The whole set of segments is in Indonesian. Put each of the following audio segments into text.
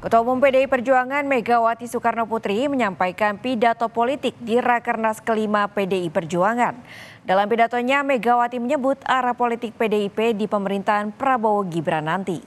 Ketua Umum PDI Perjuangan Megawati Soekarno Putri menyampaikan pidato politik di Rakernas kelima PDI Perjuangan. Dalam pidatonya, Megawati menyebut arah politik PDIP di pemerintahan Prabowo Gibran nanti.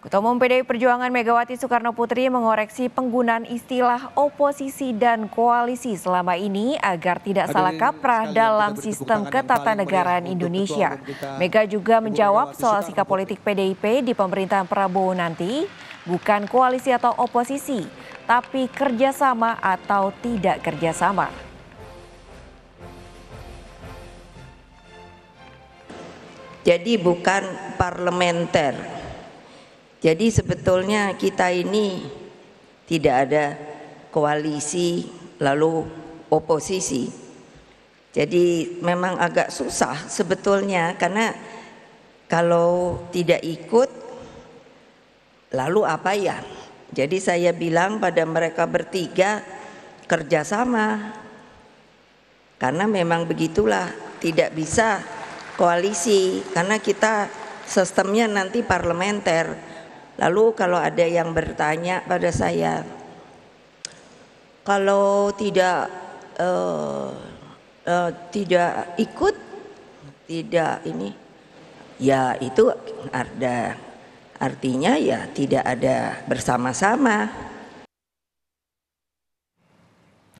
Ketua Umum PDI Perjuangan Megawati Soekarno Putri mengoreksi penggunaan istilah oposisi dan koalisi selama ini agar tidak Adil salah kaprah dalam sistem ketatanegaraan Indonesia. Mega juga menjawab soal sikap politik PDIP di pemerintahan Prabowo nanti, bukan koalisi atau oposisi, tapi kerjasama atau tidak kerjasama. Jadi bukan parlementer jadi sebetulnya kita ini tidak ada koalisi lalu oposisi. Jadi memang agak susah sebetulnya karena kalau tidak ikut lalu apa ya? Jadi saya bilang pada mereka bertiga kerjasama karena memang begitulah tidak bisa koalisi karena kita sistemnya nanti parlementer Lalu kalau ada yang bertanya pada saya, kalau tidak uh, uh, tidak ikut, tidak ini, ya itu ada artinya ya tidak ada bersama-sama.